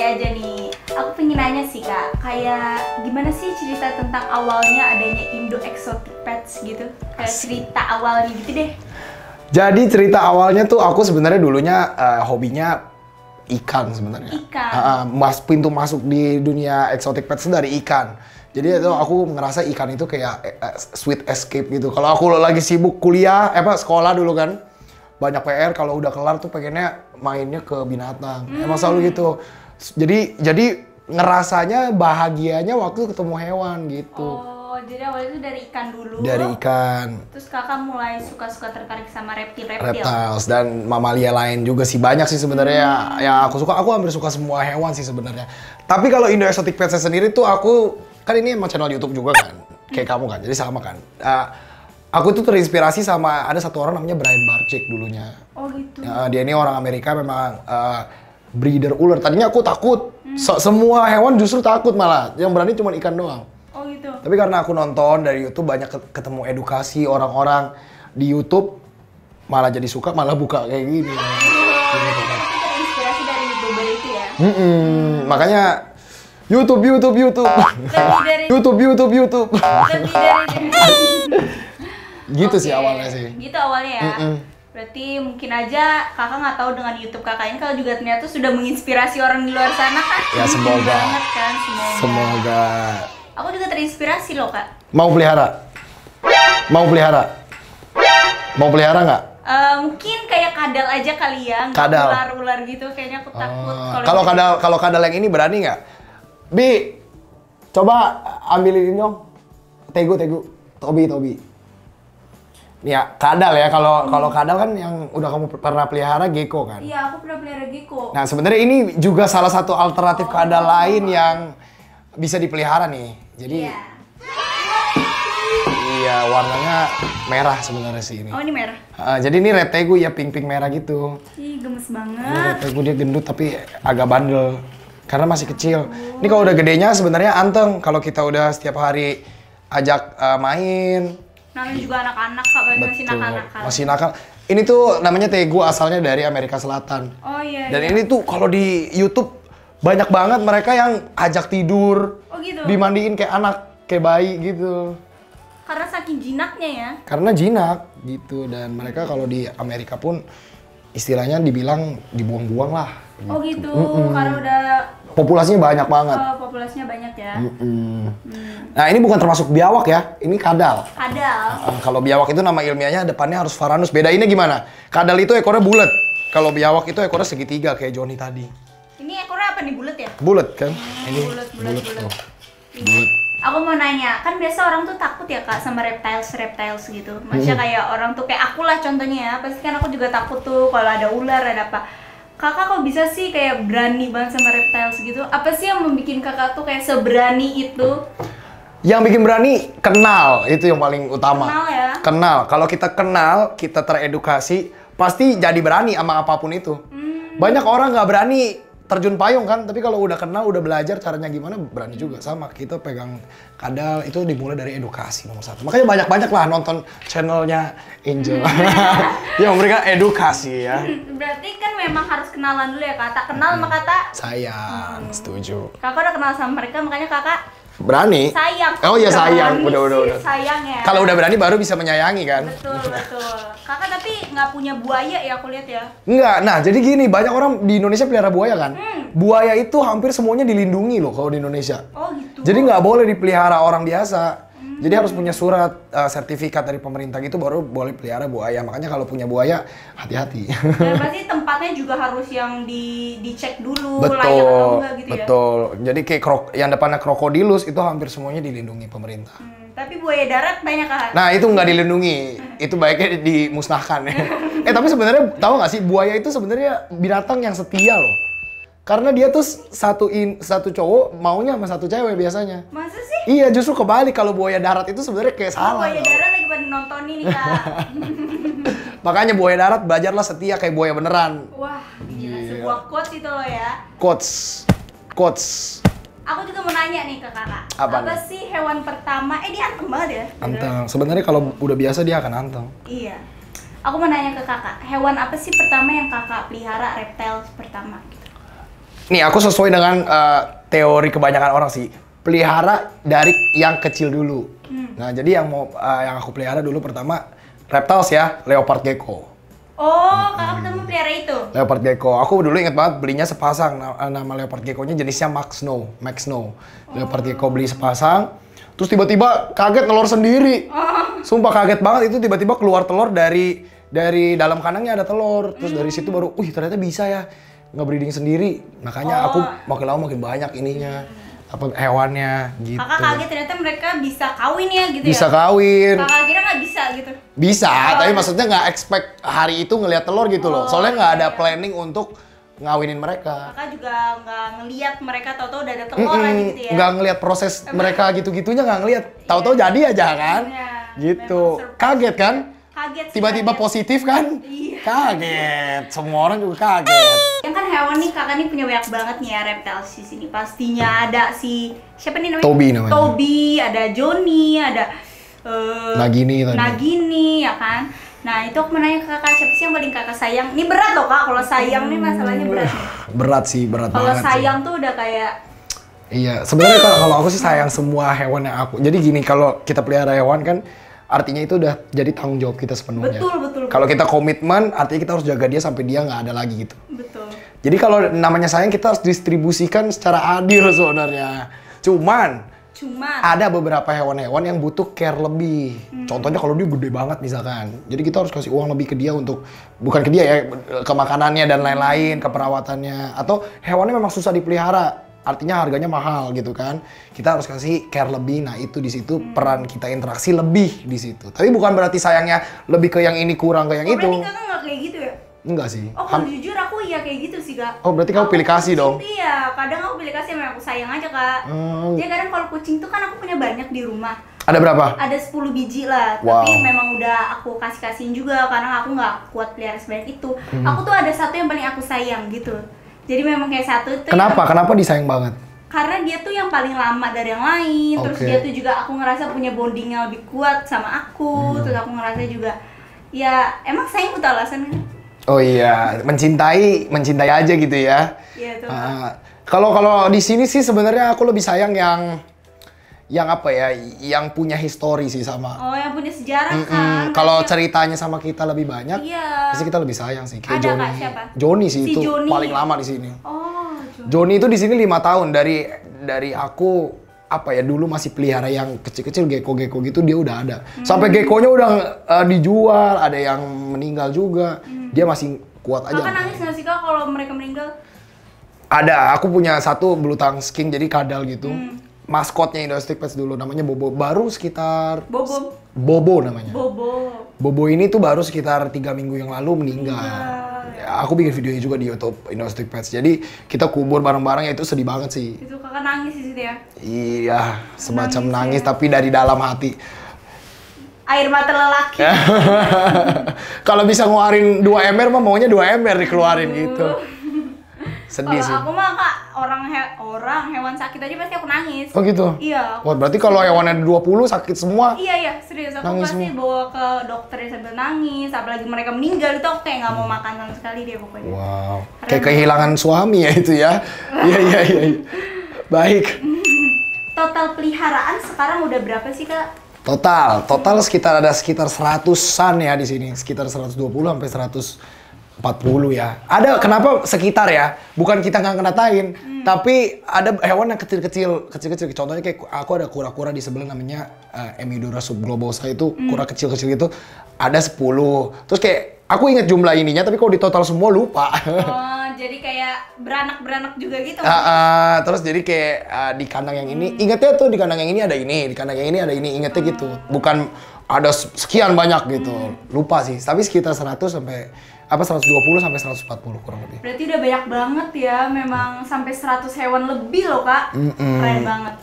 saya aja nih. Aku pengen nanya sih kak, kayak gimana sih cerita tentang awalnya adanya Indo Exotic Pets gitu? Kayak cerita awalnya gitu deh. Jadi cerita awalnya tuh aku sebenarnya dulunya uh, hobinya ikan sebenarnya. Ikan. Uh, mas pintu masuk di dunia exotic pets dari ikan. Jadi itu hmm. aku ngerasa ikan itu kayak eh, eh, sweet escape gitu. Kalau aku lagi sibuk kuliah, eh apa sekolah dulu kan, banyak PR. Kalau udah kelar tuh pengennya mainnya ke binatang. Hmm. Emang selalu gitu. Jadi jadi ngerasanya bahagianya waktu ketemu hewan gitu. Oh, jadi awalnya itu dari ikan dulu. Dari ikan. Terus kakak mulai suka-suka tertarik sama reptil-reptil. Reptiles dan mamalia lain juga sih banyak sih sebenarnya. Hmm. Yang aku suka, aku hampir suka semua hewan sih sebenarnya. Tapi kalau Indo Exotic Pets sendiri tuh aku kan ini emang channel YouTube juga kan. Kayak kamu kan. Jadi sama kan. Uh, aku tuh terinspirasi sama ada satu orang namanya Brian Barcik dulunya. Oh gitu. Uh, dia ini orang Amerika memang uh, breeder ular. Tadinya aku takut. Hmm. Semua hewan justru takut malah. Yang berani cuma ikan doang. Oh gitu. Tapi karena aku nonton dari YouTube banyak ketemu edukasi orang-orang di YouTube malah jadi suka malah buka kayak gini. Terinspirasi Mm -mm. Hmm. Makanya YouTube YouTube YouTube. dari YouTube YouTube YouTube. dari gitu okay. sih awalnya sih. Gitu awalnya ya. Mm -mm. Berarti mungkin aja kakak nggak tahu dengan YouTube kakak ini kalau juga ternyata sudah menginspirasi orang di luar sana kan? Ya semoga. Banget kan semoga. Semoga. Aku juga terinspirasi loh kak. Mau pelihara? Mau pelihara? Mau pelihara nggak? Uh, mungkin kayak kadal aja kali ya, kadal. ular-ular gitu kayaknya aku takut. Ah. Kalau gitu. kadal kalau kadal yang ini berani nggak? Bi, coba ambilin dong. tegu-tegu Tobi, Tobi. Ya, kadal ya. Kalau hmm. kalau kadal kan yang udah kamu pernah pelihara gecko kan? Iya, aku pernah pelihara gecko. Nah, sebenarnya ini juga salah satu alternatif oh, kadal oh, lain oh. yang bisa dipelihara nih. Jadi Iya. Iya, warnanya merah sebenarnya sih ini. Oh, ini merah. Uh, jadi ini retegu ya pink-pink merah gitu. Ih, gemes banget. Ini retegu dia gendut tapi agak bandel karena masih kecil. Oh. Ini kalau udah gedenya sebenarnya anteng kalau kita udah setiap hari ajak uh, main namanya juga anak-anak kak masih nakal-nakal masih nakal ini tuh namanya Tegu asalnya dari Amerika Selatan oh iya dan iya. ini tuh kalau di YouTube banyak banget mereka yang ajak tidur oh gitu dimandiin kayak anak kayak bayi gitu karena saking jinaknya ya karena jinak gitu dan mereka kalau di Amerika pun istilahnya dibilang dibuang-buang lah Oh gitu, mm -mm. karena udah populasinya banyak banget. Oh, populasinya banyak ya. Mm -mm. Mm. Nah ini bukan termasuk biawak ya, ini kadal. Kadal. Nah, kalau biawak itu nama ilmiahnya depannya harus varanus. Beda ini gimana? Kadal itu ekornya bulat. Kalau biawak itu ekornya segitiga kayak Joni tadi. Ini ekornya apa nih bulat ya? Bulat kan? Hmm, ini bulat bulat bulat. Oh, bulat. Aku mau nanya, kan biasa orang tuh takut ya kak sama reptiles reptiles gitu. Maksudnya hmm. kayak orang tuh kayak aku lah contohnya ya. Pasti kan aku juga takut tuh kalau ada ular ada apa kakak kok bisa sih kayak berani banget sama reptiles gitu? Apa sih yang membuat kakak tuh kayak seberani itu? Yang bikin berani kenal itu yang paling utama. Kenal ya. Kenal. Kalau kita kenal, kita teredukasi, pasti jadi berani sama apapun itu. Hmm. Banyak orang nggak berani terjun payung kan tapi kalau udah kenal udah belajar caranya gimana berani juga hmm. sama kita pegang kadal itu dimulai dari edukasi nomor satu makanya banyak banyak lah nonton channelnya Angel hmm. ya mereka edukasi ya berarti kan memang harus kenalan dulu ya kak tak kenal maka hmm. tak sayang hmm. setuju kakak udah kenal sama mereka makanya kakak berani sayang oh iya sayang udah udah udah sayang ya kalau udah berani baru bisa menyayangi kan betul betul kakak tapi nggak punya buaya ya aku lihat ya nggak nah jadi gini banyak orang di Indonesia pelihara buaya kan hmm. buaya itu hampir semuanya dilindungi loh kalau di Indonesia oh gitu jadi nggak boleh dipelihara orang biasa jadi harus punya surat uh, sertifikat dari pemerintah gitu baru boleh pelihara buaya. Makanya kalau punya buaya hati-hati. Dan pasti tempatnya juga harus yang di dicek dulu betul, layak atau enggak gitu betul. ya. Betul. Jadi kayak krok yang depannya krokodilus itu hampir semuanya dilindungi pemerintah. Hmm, tapi buaya darat banyak kan. Nah, itu nggak dilindungi. itu baiknya dimusnahkan ya. eh, tapi sebenarnya tahu nggak sih buaya itu sebenarnya binatang yang setia loh karena dia tuh satu in, satu cowok maunya sama satu cewek biasanya. Masa sih? Iya, justru kebalik kalau buaya darat itu sebenarnya kayak oh, salah. Buaya darat lagi pada nonton ini, Kak. Makanya buaya darat belajarlah setia kayak buaya beneran. Wah, gila. Yeah. Sebuah quotes itu loh ya. Quotes. Quotes. Aku juga mau nanya nih ke kakak. Apa, Apa sih hewan pertama? Eh, dia anteng banget ya? Anteng. Sebenarnya kalau udah biasa dia akan anteng. Iya. Aku mau nanya ke kakak, hewan apa sih pertama yang kakak pelihara reptil pertama? Nih aku sesuai dengan uh, teori kebanyakan orang sih. Pelihara dari yang kecil dulu. Hmm. Nah jadi yang mau uh, yang aku pelihara dulu pertama reptiles ya, leopard gecko. Oh, kalau ketemu pelihara itu? Leopard gecko. Aku dulu inget banget belinya sepasang. Eh, nama leopard gecko-nya jenisnya Max Snow. Max Snow. Oh. Leopard gecko beli sepasang. Terus tiba-tiba kaget telur sendiri. Oh. Sumpah kaget banget itu tiba-tiba keluar telur dari dari dalam kandangnya ada telur. Terus dari hmm. situ baru, wih ternyata bisa ya ngebreeding sendiri. Makanya oh. aku makin lama makin banyak ininya apa hewannya gitu. Kakak kaget ternyata mereka bisa kawin ya gitu bisa ya. Bisa kawin. Kakak kira nggak bisa gitu. Bisa, oh. tapi maksudnya nggak expect hari itu ngelihat telur gitu loh. Oh, Soalnya nggak ada iya, iya. planning untuk ngawinin mereka. Kakak juga nggak ngelihat mereka tau tau udah ada telur mm -mm, aja gitu ya. Nggak ngelihat proses mereka gitu-gitunya nggak ngelihat. tau iya, tau yeah. jadi aja kan. Yeah. Gitu. Kaget kan? kaget tiba-tiba positif kan iya. kaget semua orang juga kaget yang kan hewan nih kakak nih punya banyak banget nih ya reptiles di sini pastinya ada si siapa nih namanya Toby namanya Toby ada Joni ada uh, Nagini tadi. Nagini ya kan Nah itu aku menanya ke kakak siapa sih yang paling kakak sayang? Ini berat loh kak, kalau sayang nih masalahnya berat. Hmm. Berat sih, berat kalo banget. Kalau sayang sih. tuh udah kayak Iya, sebenarnya kalau aku sih sayang semua hewan yang aku. Jadi gini, kalau kita pelihara hewan kan artinya itu udah jadi tanggung jawab kita sepenuhnya. Betul, betul. betul. Kalau kita komitmen, artinya kita harus jaga dia sampai dia nggak ada lagi gitu. Betul. Jadi kalau namanya sayang kita harus distribusikan secara adil iya. sebenarnya. Cuman Cuman ada beberapa hewan-hewan yang butuh care lebih. Hmm. Contohnya kalau dia gede banget misalkan. Jadi kita harus kasih uang lebih ke dia untuk bukan ke dia ya, ke makanannya dan lain-lain, ke perawatannya atau hewannya memang susah dipelihara artinya harganya mahal gitu kan. Kita harus kasih care lebih. Nah, itu di situ peran kita interaksi lebih di situ. Tapi bukan berarti sayangnya lebih ke yang ini kurang ke yang oh, itu. Berarti kakak gak kayak gitu ya? Enggak sih. Oh, kalau jujur aku iya kayak gitu sih, Kak. Oh, berarti kamu pilih kasih dong. Iya, kadang aku pilih kasih memang aku sayang aja, Kak. Hmm. Jadi kadang kalau kucing tuh kan aku punya banyak di rumah. Ada berapa? Ada 10 biji lah, wow. tapi memang udah aku kasih-kasihin juga karena aku nggak kuat pelihara sebanyak itu. Hmm. Aku tuh ada satu yang paling aku sayang gitu. Jadi memang kayak satu itu. Kenapa? Yang... Kenapa disayang banget? Karena dia tuh yang paling lama dari yang lain, okay. terus dia tuh juga aku ngerasa punya bonding yang lebih kuat sama aku, hmm. terus aku ngerasa juga ya emang sayang butuh alasan kan? Oh iya, mencintai, mencintai aja gitu ya. Iya tuh. Ah, kalau kalau di sini sih sebenarnya aku lebih sayang yang yang apa ya yang punya histori sih sama oh yang punya sejarah mm -mm. kan kalau ceritanya sama kita lebih banyak iya. pasti kita lebih sayang sih kayak Ada Joni kak, siapa? Joni sih si itu Johnny. paling lama di sini oh Joni itu di sini lima tahun dari dari aku apa ya dulu masih pelihara yang kecil-kecil geko-geko gitu dia udah ada. Hmm. Sampai gekonya udah uh, dijual, ada yang meninggal juga. Hmm. Dia masih kuat aja. kan nangis nggak sih kalau mereka meninggal? Ada, aku punya satu blue bulu skin jadi kadal gitu. Hmm maskotnya Indonesian Pets dulu namanya Bobo baru sekitar Bobo Bobo namanya Bobo Bobo ini tuh baru sekitar tiga minggu yang lalu meninggal iya. ya. aku bikin videonya juga di YouTube Indonesian Pets jadi kita kubur bareng-bareng ya itu sedih banget sih itu kakak nangis sih dia. ya iya semacam nangis, ya. nangis ya. tapi dari dalam hati air mata lelaki. Kalau bisa ngeluarin dua ember mah maunya dua ember dikeluarin gitu. Sedih sih. Aku mah Kak orang he orang hewan sakit aja pasti aku nangis. Oh gitu. Iya. Wah, berarti kalau hewannya 20 sakit semua. Iya iya, serius aku nangis pasti semua. bawa ke dokter sambil nangis, apalagi mereka meninggal itu aku kayak nggak mau hmm. makan sama sekali dia pokoknya. Wow. Keren. Kayak kehilangan suami ya itu ya. Iya, iya iya iya. Baik. Total peliharaan sekarang udah berapa sih, Kak? Total, total sekitar ada sekitar seratusan ya di sini, sekitar 120 sampai 100 40 ya. Ada kenapa sekitar ya? Bukan kita nggak ngatain, hmm. tapi ada hewan yang kecil-kecil, kecil-kecil. Contohnya kayak aku ada kura-kura di sebelah namanya uh, eh, Emidura subglobosa itu hmm. kura kecil-kecil itu ada 10. Terus kayak aku ingat jumlah ininya, tapi kalau di total semua lupa. Oh, jadi kayak beranak-beranak juga gitu. Uh, uh, terus jadi kayak uh, di kandang yang ini, hmm. ingatnya tuh di kandang yang ini ada ini, di kandang yang ini ada ini, ingatnya hmm. gitu. Bukan ada sekian banyak gitu. Hmm. Lupa sih, tapi sekitar 100 sampai apa 120 sampai 140 kurang lebih. Berarti udah banyak banget ya, memang sampai 100 hewan lebih loh kak, mm -mm. keren banget.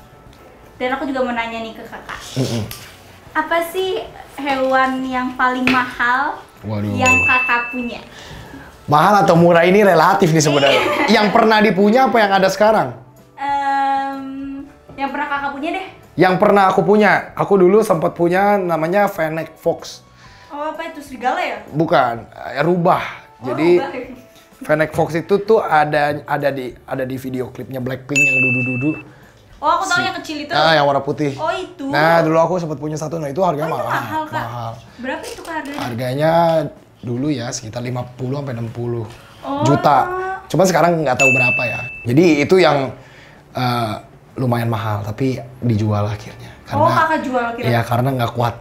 Dan aku juga mau nanya nih ke kakak, mm -mm. apa sih hewan yang paling mahal Waduh. yang kakak punya? Mahal atau murah ini relatif nih sebenarnya. yang pernah dipunya apa yang ada sekarang? Um, yang pernah kakak punya deh. Yang pernah aku punya, aku dulu sempat punya namanya fennec fox. Oh apa itu serigala ya? Bukan, ya rubah. Oh, Jadi rubah. Fennec Fox itu tuh ada ada di ada di video klipnya Blackpink yang dudu-dudu. Oh aku tahu si. yang kecil itu. Nah yang warna putih. Oh itu. Nah dulu aku sempat punya satu, nah itu harganya oh, mahal. Itu mahal, Kak. mahal. Berapa itu harganya? Harganya dulu ya sekitar 50 sampai 60 oh. juta. Cuma sekarang nggak tahu berapa ya. Jadi itu yang uh, lumayan mahal tapi dijual akhirnya. Karena, oh kakak jual akhirnya? Iya karena nggak kuat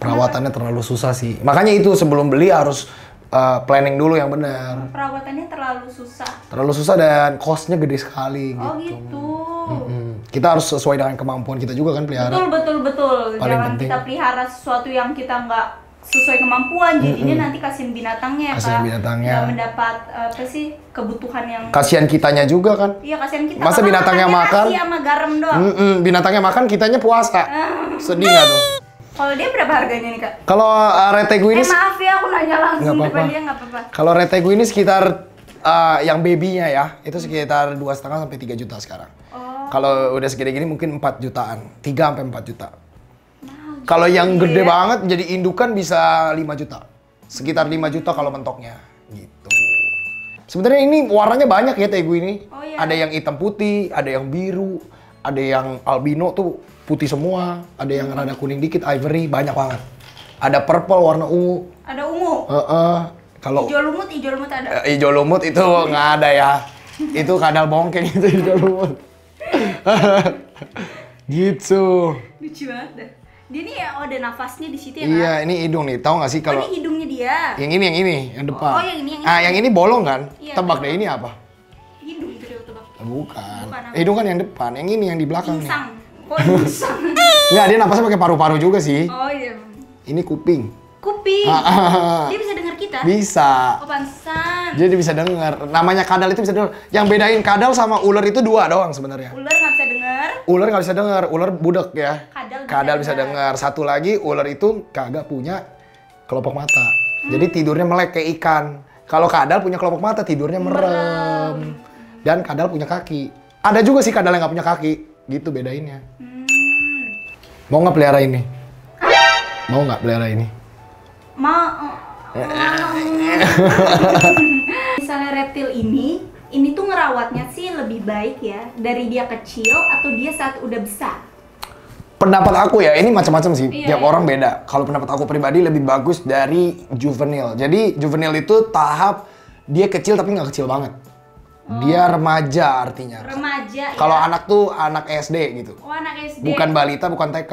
Perawatannya terlalu susah sih. Makanya itu sebelum beli harus uh, planning dulu yang benar. Perawatannya terlalu susah. Terlalu susah dan costnya gede sekali. Oh gitu. gitu. Mm -hmm. Kita harus sesuai dengan kemampuan kita juga kan pelihara. Betul betul betul. Paling Jangan penting. kita pelihara sesuatu yang kita nggak sesuai kemampuan. Mm -hmm. nanti kasihin binatangnya ya, kasihan kak. binatangnya. Gak mendapat eh, apa sih kebutuhan yang. Kasihan kitanya juga kan. Iya kasihan kita. Masa binatangnya makan? Iya sama garam doang. Mm hmm Binatangnya makan, kitanya puasa. Ah. Sedih nggak tuh? Kalau dia berapa harganya nih kak? Kalau uh, ini. Eh, maaf ya aku nanya langsung gak apa depan dia nggak apa-apa. Kalau retegu ini sekitar uh, yang babynya ya itu sekitar dua setengah sampai tiga juta sekarang. Oh. Kalau udah segede gini mungkin empat jutaan, tiga sampai empat juta. kalau yang gede ya? banget jadi indukan bisa lima juta. Sekitar lima juta kalau mentoknya gitu. Sebenarnya ini warnanya banyak ya tegu ini. Oh, iya. Ada yang hitam putih, ada yang biru, ada yang albino tuh putih semua, ada yang rada kuning dikit, ivory, banyak banget. Ada purple warna ungu. Ada ungu. Uh, uh, kalau hijau lumut, hijau lumut ada. Uh, hijau lumut itu nggak ada ya. itu kadal bongkeng itu hijau lumut. gitu. Lucu banget dah. Dia nih ya, oh, ada nafasnya di situ ya? Iya, ini hidung nih. Tahu nggak sih oh, kalau? Oh, ini hidungnya dia. Yang ini, yang ini, yang depan. Oh, oh, yang ini, yang ini. Ah, yang ini bolong kan? Iya, Tebak kan? deh ini apa? Hidung itu dia tebak. Bukan. Bukan hidung kan yang depan. Yang ini yang di belakang Insang. nih. Enggak, dia napasnya pakai paru-paru juga sih. Oh iya. Ini kuping. Kuping. Ah, ah, ah, dia bisa dengar kita? Bisa. Oh, Jadi bisa dengar. Namanya kadal itu bisa dengar. Yang bedain kadal sama ular itu dua doang sebenarnya. Ular nggak bisa dengar. Ular nggak bisa dengar. Ular budek ya. Kadal, kadal bisa dengar. Satu lagi ular itu kagak punya kelopak mata. Hmm. Jadi tidurnya melek kayak ikan. Kalau kadal punya kelopak mata tidurnya merem. merem. Dan kadal punya kaki. Ada juga sih kadal yang nggak punya kaki Gitu bedainnya. Hmm. Mau nggak pelihara ini? Mau nggak pelihara ini? Mau. Misalnya reptil ini, ini tuh ngerawatnya sih lebih baik ya dari dia kecil atau dia saat udah besar? pendapat aku ya ini macam-macam sih iya, tiap iya. orang beda kalau pendapat aku pribadi lebih bagus dari juvenil jadi juvenil itu tahap dia kecil tapi nggak kecil banget biar Dia oh. remaja artinya. Remaja. Kalau ya. anak tuh anak SD gitu. Oh, anak SD. Bukan balita, bukan TK.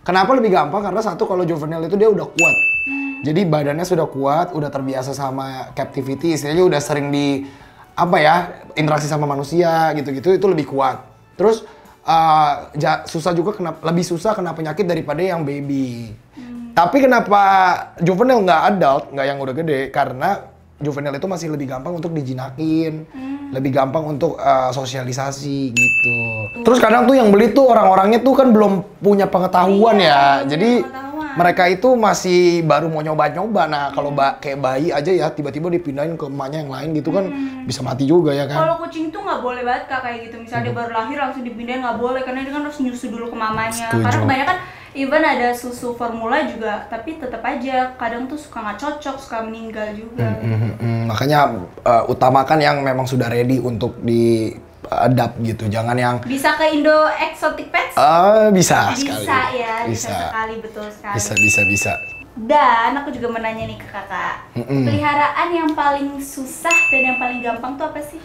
Kenapa lebih gampang? Karena satu kalau juvenile itu dia udah kuat. Hmm. Jadi badannya sudah kuat, udah terbiasa sama captivity, istilahnya udah sering di apa ya, interaksi sama manusia gitu-gitu itu lebih kuat. Terus uh, susah juga kena lebih susah kena penyakit daripada yang baby. Hmm. Tapi kenapa juvenile nggak adult, nggak yang udah gede? Karena juvenile itu masih lebih gampang untuk dijinakin, hmm. lebih gampang untuk uh, sosialisasi gitu. Hmm. Terus kadang tuh yang beli tuh orang-orangnya tuh kan belum punya pengetahuan iya, ya, jadi pengetahuan. mereka itu masih baru mau nyoba-nyoba. Nah kalau iya. ba kayak bayi aja ya tiba-tiba dipindahin ke emaknya yang lain gitu kan hmm. bisa mati juga ya kan. Kalau kucing tuh nggak boleh banget kak kayak gitu, misalnya hmm. dia baru lahir langsung dipindahin nggak boleh karena dia kan harus nyusu dulu ke mamanya. Setuju. Karena kebanyakan even ada susu formula juga tapi tetap aja kadang tuh suka nggak cocok suka meninggal juga hmm, hmm, hmm. hmm. makanya uh, utamakan yang memang sudah ready untuk di adapt gitu jangan yang bisa ke Indo exotic pets uh, bisa, bisa sekali bisa ya bisa. bisa sekali betul sekali bisa bisa bisa dan aku juga menanya nih ke kakak mm -mm. peliharaan yang paling susah dan yang paling gampang tuh apa sih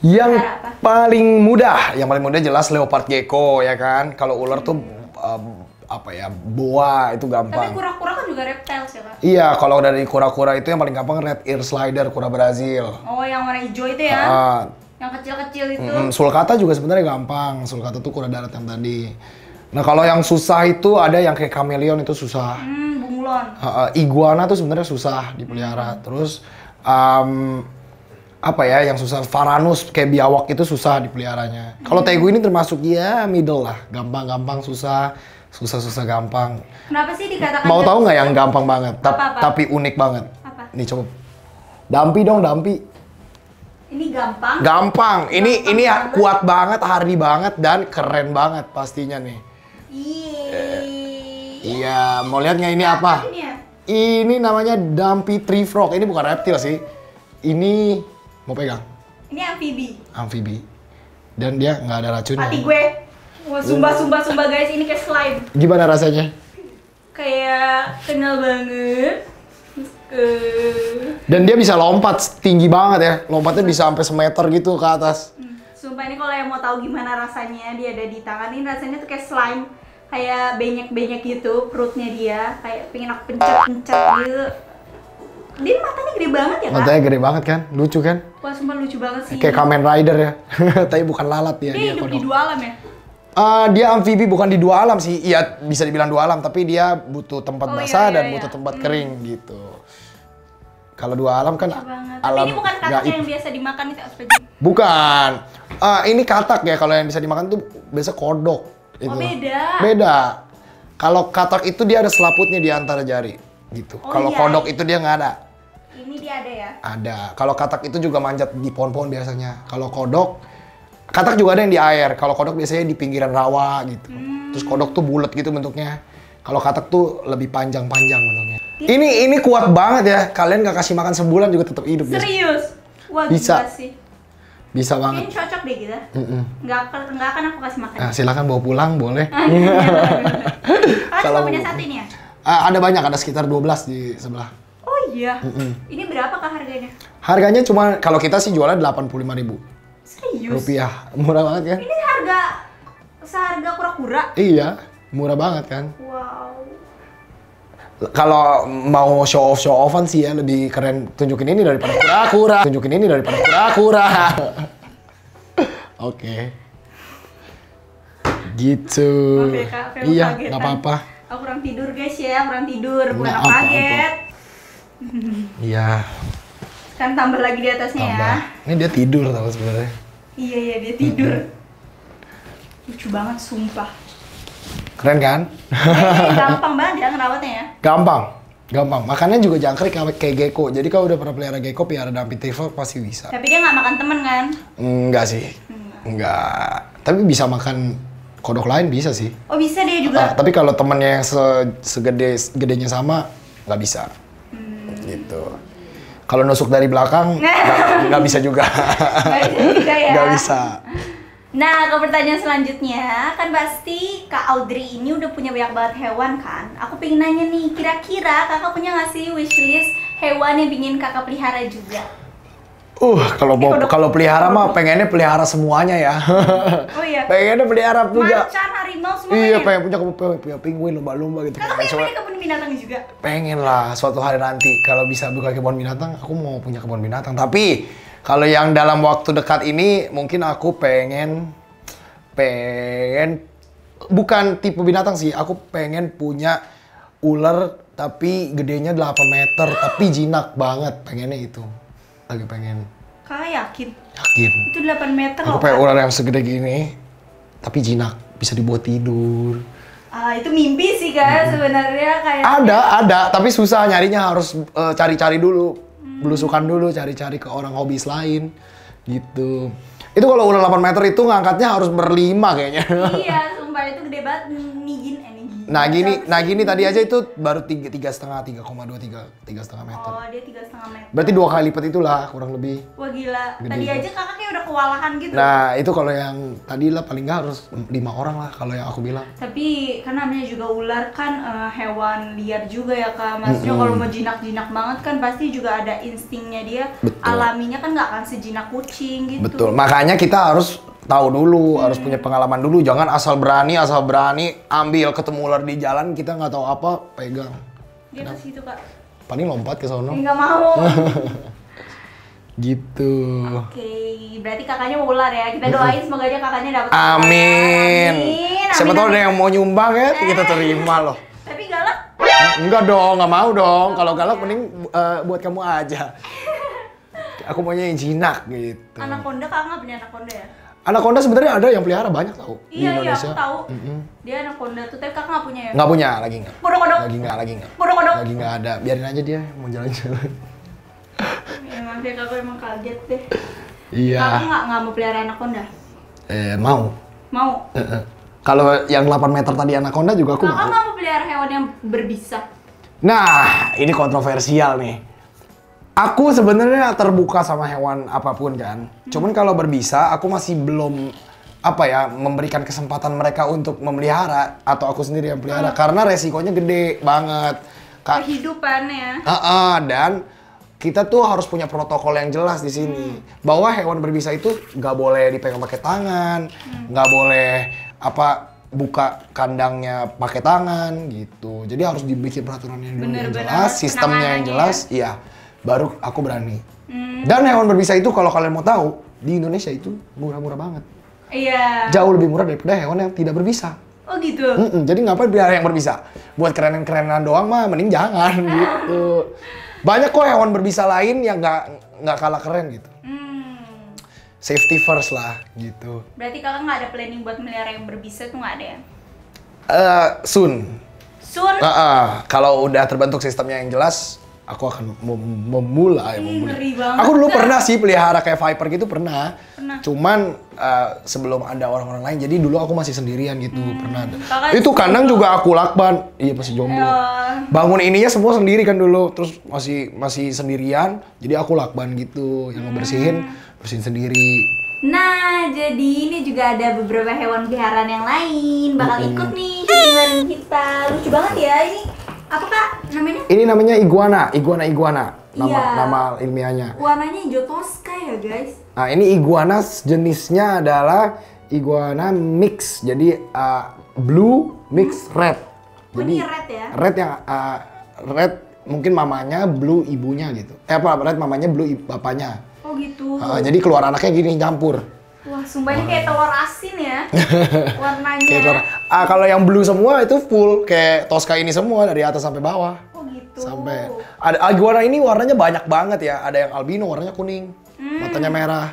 yang paling mudah yang paling mudah jelas leopard gecko ya kan kalau ular tuh hmm. eh, apa ya boa itu gampang. Tapi kura-kura kan juga reptiles ya, pak. Iya kalau dari kura-kura itu yang paling gampang red ear slider kura Brazil. Oh yang warna hijau itu ya? Uh, yang kecil-kecil itu. Mm, sulcata juga sebenarnya gampang. Sulcata tuh kura darat yang tadi. Nah kalau yang susah itu ada yang kayak kameleon itu susah. Hmm, bunglon. Uh, uh, iguana tuh sebenarnya susah dipelihara. Hmm. Terus um, apa ya yang susah Varanus kayak biawak itu susah dipeliharanya. Kalau hmm. Tegu ini termasuk ya middle lah, gampang-gampang susah susah-susah gampang. Kenapa sih dikatakan? Mau tahu nggak yang gampang banget, apa, apa? tapi unik banget. Apa? Nih coba. Dampi dong, dampi. Ini gampang. Gampang. Ini gampang ini gampang. kuat banget, hardy banget dan keren banget pastinya nih. Eh, iya, mau lihat nggak ini apa? Ini, ya? ini namanya dampi tree frog. Ini bukan reptil sih. Ini mau pegang. Ini amfibi. Amfibi. Dan dia nggak ada racunnya. Mati gue. Wah, sumpah, sumpah, sumpah guys, ini kayak slime. Gimana rasanya? Kayak kenal banget. Uh. Dan dia bisa lompat tinggi banget ya, lompatnya bisa sampai semeter gitu ke atas. Hmm, sumpah ini kalau yang mau tahu gimana rasanya dia ada di tangan ini rasanya tuh kayak slime, kayak banyak banyak gitu perutnya dia, kayak pengen aku pencet-pencet gitu. Dia matanya gede banget ya kan? Matanya gede banget kan, lucu kan? Wah sumpah lucu banget sih. Kayak Kamen Rider ya, tapi bukan lalat ya. Dia, dia hidup di dua alam ya? Uh, dia amfibi bukan di dua alam sih, iya bisa dibilang dua alam, tapi dia butuh tempat oh, iya, basah iya, iya, dan iya. butuh tempat hmm. kering gitu. Kalau dua alam kan Cukup iya alam tapi ini bukan katak yang biasa dimakan itu Bukan. Uh, ini katak ya kalau yang bisa dimakan tuh biasa kodok. Oh, itu. Oh beda. Beda. Kalau katak itu dia ada selaputnya di antara jari gitu. Oh, kalau iya. kodok itu dia nggak ada. Ini dia ada ya? Ada. Kalau katak itu juga manjat di pohon-pohon biasanya. Kalau kodok Katak juga ada yang di air. Kalau kodok biasanya di pinggiran rawa gitu. Hmm. Terus kodok tuh bulat gitu bentuknya. Kalau katak tuh lebih panjang-panjang bentuknya. Iya. Ini ini kuat banget ya. Kalian gak kasih makan sebulan juga tetap hidup. Serius? Wah, bisa. sih. Bisa banget. Ini cocok deh kita. Mm -mm. Nggak, nggak akan aku kasih makan. Nah, silakan bawa pulang boleh. Kalau punya satu ini ya? Uh, ada banyak, ada sekitar 12 di sebelah. Oh iya. Mm -mm. Ini berapa kah harganya? Harganya cuma kalau kita sih jualnya delapan puluh lima ribu Serius? Rupiah, murah banget ya? Ini harga seharga kura-kura? Iya, murah banget kan? Wow. Kalau mau show off show offan sih ya lebih keren tunjukin ini daripada kura-kura, tunjukin ini daripada kura-kura. Oke. okay. Gitu. Oke, ya, Kak, iya, nggak apa-apa. Aku kurang tidur guys ya, kurang tidur, bukan apa? kaget. Iya kan tambah lagi di atasnya ya. tambah. ya ini dia tidur tahu sebenarnya iya iya dia tidur -hmm. lucu banget sumpah keren kan eh, gampang banget ya ngerawatnya ya gampang gampang makannya juga jangkrik kayak gecko jadi kalau udah pernah pelihara gecko pelihara tifer pasti bisa tapi dia nggak makan temen kan enggak sih enggak. tapi bisa makan kodok lain bisa sih oh bisa dia juga ah, tapi kalau temennya yang se segede gedenya sama nggak bisa hmm. gitu kalau nusuk dari belakang nggak bisa juga. Nggak bisa ya. bisa. Nah, ke pertanyaan selanjutnya, kan pasti Kak Audrey ini udah punya banyak banget hewan kan? Aku pengen nanya nih, kira-kira kakak punya nggak sih wishlist hewan yang ingin kakak pelihara juga? Uh, kalau eh, kalau pelihara mah pengennya pelihara semuanya ya. Oh iya. pengennya pelihara punya macan, harimau semua. Iya, pengen punya punya penguin, lumba-lumba gitu. Kamu pengen punya kebun binatang juga? Pengen lah suatu hari nanti kalau bisa buka kebun binatang, aku mau punya kebun binatang. Tapi kalau yang dalam waktu dekat ini mungkin aku pengen pengen bukan tipe binatang sih, aku pengen punya ular tapi gedenya 8 meter tapi jinak banget pengennya itu lagi pengen kakak yakin yakin itu 8 meter aku loh pengen ular yang segede gini tapi jinak bisa dibuat tidur Ah, itu mimpi sih kan hmm. sebenarnya kayak ada gitu. ada tapi susah nyarinya harus eh, cari-cari uh, dulu hmm. belusukan dulu cari-cari ke orang hobi lain gitu itu kalau ular 8 meter itu ngangkatnya harus berlima kayaknya iya sumpah itu gede banget mijin Nah gini, nah gini tadi aja itu baru tiga tiga setengah, tiga koma dua tiga tiga setengah meter. Oh dia tiga setengah meter. Berarti dua kali lipat itulah kurang lebih. Wah gila. Gede. Tadi aja kakak kayak udah kewalahan gitu. Nah itu kalau yang tadi lah paling nggak harus lima orang lah kalau yang aku bilang. Tapi karena namanya juga ular kan uh, hewan liar juga ya kak. Maksudnya mm -hmm. kalau mau jinak-jinak banget kan pasti juga ada instingnya dia. Betul. Alaminya kan nggak akan sejinak kucing gitu. Betul. Makanya kita harus tahu dulu, hmm. harus punya pengalaman dulu. Jangan asal berani, asal berani ambil ketemu ular di jalan kita nggak tahu apa pegang. Dia ke nah. situ kak Paling lompat ke sana. Nggak mau. gitu. Oke, okay. berarti kakaknya mau ular ya. Kita doain semoga aja kakaknya dapat. Amin. amin. Siapa tahu ada yang mau nyumbang ya, eh. kita terima loh. Tapi galak? Hmm, enggak dong, nggak mau dong. Kalau galak mending uh, buat kamu aja. Aku maunya yang jinak gitu. Anak konde kakak nggak punya anak konde ya? Anaconda sebenarnya ada yang pelihara banyak tau iya, di Indonesia. Iya, aku tahu. Mm -hmm. Dia anaconda tuh, tapi kakak nggak punya ya? Nggak punya, lagi nggak. Kodok kodok. Lagi nggak, lagi nggak. Kodok kodok. Lagi nggak ada. Biarin aja dia mau jalan-jalan. ya, nanti ya, kakak emang kaget deh. Iya. Kakak nggak nggak mau pelihara anaconda? Eh mau. Mau. Eh, eh. Kalau yang 8 meter tadi anaconda juga aku kakak mau. Kakak nggak mau pelihara hewan yang berbisa? Nah, ini kontroversial nih aku sebenarnya terbuka sama hewan apapun kan. Cuman kalau berbisa aku masih belum apa ya memberikan kesempatan mereka untuk memelihara atau aku sendiri yang pelihara oh. karena resikonya gede banget. Ka Kehidupannya. Uh -uh, dan kita tuh harus punya protokol yang jelas di sini hmm. bahwa hewan berbisa itu nggak boleh dipegang pakai tangan, hmm. nggak hmm. boleh apa buka kandangnya pakai tangan gitu. Jadi harus dibikin peraturan yang, Bener yang jelas, sistemnya yang jelas, ya. iya. Ya baru aku berani. Hmm. Dan hewan berbisa itu kalau kalian mau tahu, di Indonesia itu murah-murah banget. Iya. Jauh lebih murah daripada hewan yang tidak berbisa. Oh gitu. Mm -mm, jadi ngapain biar yang berbisa? Buat keren-kerenan doang mah mending jangan gitu. Banyak kok hewan berbisa lain yang nggak nggak kalah keren gitu. Hmm. Safety first lah gitu. Berarti kakak nggak ada planning buat melihara yang berbisa tuh nggak ada ya? Uh, soon. Soon. Uh -uh. Kalau udah terbentuk sistemnya yang jelas, aku akan mem memulai ya, memulai. Aku dulu pernah sih pelihara kayak viper gitu pernah. pernah. Cuman uh, sebelum ada orang-orang lain. Jadi dulu aku masih sendirian gitu hmm. pernah. Ada. itu kandang juga aku lakban. Iya masih jomblo. Yo. Ya. Bangun ininya semua sendiri kan dulu. Terus masih masih sendirian. Jadi aku lakban gitu yang hmm. ngebersihin hmm. bersihin sendiri. Nah, jadi ini juga ada beberapa hewan peliharaan yang lain bakal ikut nih dengan kita. Lucu banget ya ini apa kak namanya? Ini namanya iguana, iguana iguana. Nama yeah. nama ilmiahnya. Warnanya hijau toska ya guys. Nah ini iguana jenisnya adalah iguana mix, jadi uh, blue mix hmm? red. Oh, jadi ini red ya? Red yang uh, red mungkin mamanya, blue ibunya gitu. Eh apa red mamanya, blue bapaknya. Oh gitu. Uh, jadi keluar anaknya gini campur. Wah, sumpah ini kayak telur asin ya warnanya. kayak telur. Ah kalau yang blue semua itu full kayak Tosca ini semua dari atas sampai bawah. Oh gitu. Sampai ada ah, warna ini warnanya banyak banget ya. Ada yang albino warnanya kuning, hmm. matanya merah.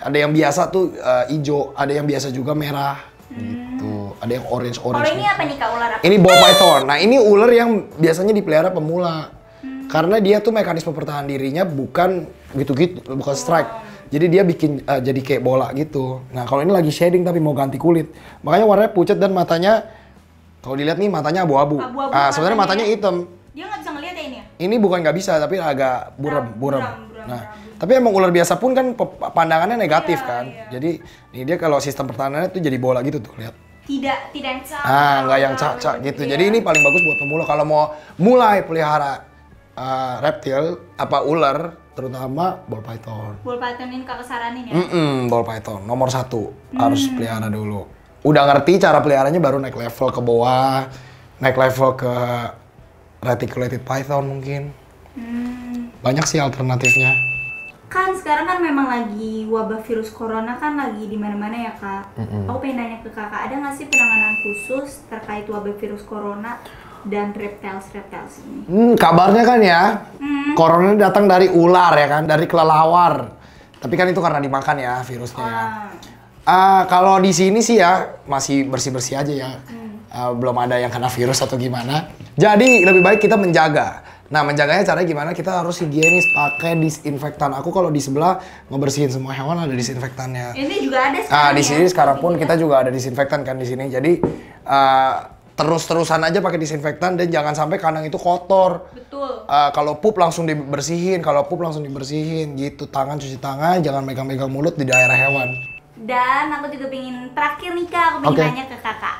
Ada yang biasa tuh uh, hijau, ada yang biasa juga merah. Hmm. Gitu. Ada yang orange orange. Kalau ini apa nih kak ular apa? Ini ball python. Nah ini ular yang biasanya dipelihara pemula. Hmm. Karena dia tuh mekanisme pertahanan dirinya bukan gitu-gitu, bukan strike. Oh jadi dia bikin uh, jadi kayak bola gitu. Nah kalau ini lagi shading tapi mau ganti kulit, makanya warnanya pucat dan matanya kalau dilihat nih matanya abu-abu. Ah, sebenarnya matanya ya? hitam. Dia nggak bisa ngeliat ya ini ya? Ini bukan nggak bisa tapi agak buram, buram. nah, tapi emang ular biasa pun kan pandangannya negatif iya, kan. Iya. Jadi ini dia kalau sistem pertahanannya tuh jadi bola gitu tuh lihat tidak tidak yang ah nggak yang cak cak gitu iya. jadi ini paling bagus buat pemula kalau mau mulai pelihara uh, reptil apa ular terutama ball python. Ball python ini kakak saranin ya? Mm -mm, ball python nomor satu hmm. harus pelihara dulu. Udah ngerti cara peliharanya baru naik level ke bawah, naik level ke reticulated python mungkin. Hmm. Banyak sih alternatifnya. Kan sekarang kan memang lagi wabah virus corona kan lagi di mana-mana ya kak. Mm -mm. Aku pengen nanya ke kakak ada nggak sih penanganan khusus terkait wabah virus corona? dan reptiles-reptiles ini. Hmm, kabarnya kan ya, hmm. corona datang dari ular ya kan, dari kelelawar. Tapi kan itu karena dimakan ya virusnya ya. ah. ya. Uh, kalau di sini sih ya masih bersih-bersih aja ya. Hmm. Uh, belum ada yang kena virus atau gimana. Jadi lebih baik kita menjaga. Nah, menjaganya caranya gimana? Kita harus higienis pakai disinfektan. Aku kalau di sebelah ngebersihin semua hewan ada disinfektannya. Ini juga ada ah, sekarang. uh, di ya, sini ya? sekarang pun kita juga ada disinfektan kan di sini. Jadi uh, terus-terusan aja pakai disinfektan dan jangan sampai kandang itu kotor. Betul. Uh, kalau pup langsung dibersihin, kalau pup langsung dibersihin gitu. Tangan cuci tangan, jangan megang-megang mulut di daerah hewan. Dan aku juga pengen terakhir nih kak, aku pengen okay. nanya ke kakak.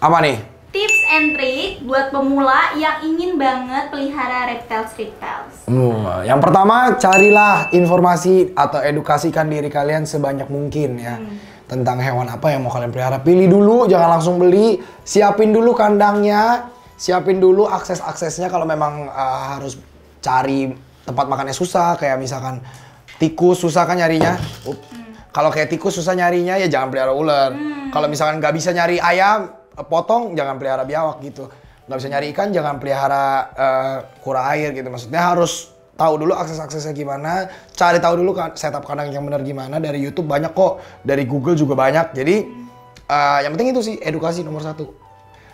Apa nih? Tips and trick buat pemula yang ingin banget pelihara reptiles reptiles. Hmm, yang pertama carilah informasi atau edukasikan diri kalian sebanyak mungkin ya. Hmm tentang hewan apa yang mau kalian pelihara. Pilih dulu, jangan langsung beli. Siapin dulu kandangnya, siapin dulu akses-aksesnya kalau memang uh, harus cari tempat makannya susah kayak misalkan tikus susah kan nyarinya. hmm. Kalau kayak tikus susah nyarinya ya jangan pelihara ular. Hmm. Kalau misalkan nggak bisa nyari ayam eh, potong jangan pelihara biawak gitu. Nggak bisa nyari ikan jangan pelihara uh, eh, kura air gitu. Maksudnya harus tahu dulu akses-aksesnya gimana, cari tahu dulu kan setup kandang yang benar gimana dari YouTube banyak kok, dari Google juga banyak. Jadi uh, yang penting itu sih edukasi nomor satu.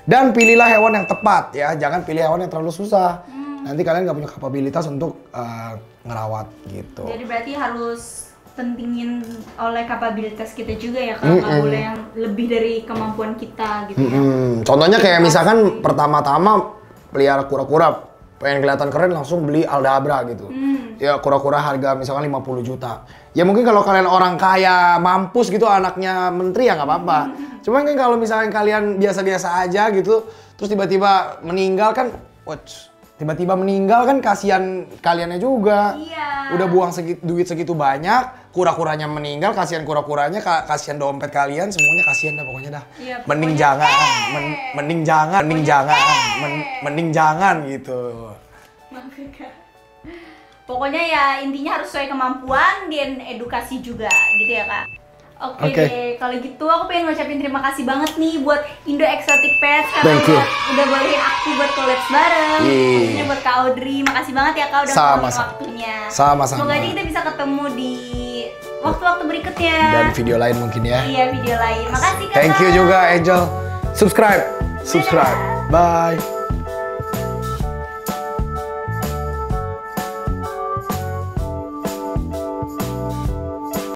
Dan pilihlah hewan yang tepat ya, jangan pilih hewan yang terlalu susah. Hmm. Nanti kalian nggak punya kapabilitas untuk uh, ngerawat gitu. Jadi berarti harus pentingin oleh kapabilitas kita juga ya kalau mm hmm. boleh yang lebih dari kemampuan kita gitu mm ya. Contohnya kayak misalkan pertama-tama pelihara kura-kura pengen kelihatan keren langsung beli Aldabra gitu. Hmm. Ya kura-kura harga misalkan 50 juta. Ya mungkin kalau kalian orang kaya, mampus gitu anaknya menteri ya nggak apa-apa. Hmm. Cuman kan kalau misalnya kalian biasa-biasa aja gitu, terus tiba-tiba meninggal kan, watch tiba-tiba meninggal kan kasihan kaliannya juga. Iya. Udah buang segi, duit segitu banyak, kura-kuranya meninggal, kasihan kura-kuranya, kasihan dompet kalian, semuanya kasihan dah pokoknya dah. Iya, pokoknya mending jangan, eh. mending jangan, mending jangan, eh. men, mending jangan gitu. Ya, pokoknya ya intinya harus sesuai kemampuan dan edukasi juga gitu ya kak. Oke okay kalau gitu aku pengen ngucapin terima kasih banget nih buat Indo Exotic Pets karena udah, udah aku buat collab bareng. Ini buat Kak Audrey, makasih banget ya Kak udah sama, sama. waktunya. Sama-sama. Semoga aja kita bisa ketemu di waktu-waktu berikutnya. Dan video lain mungkin ya. Iya, video lain. Makasih Kak. Thank you juga Angel. Subscribe. Subscribe. Bye.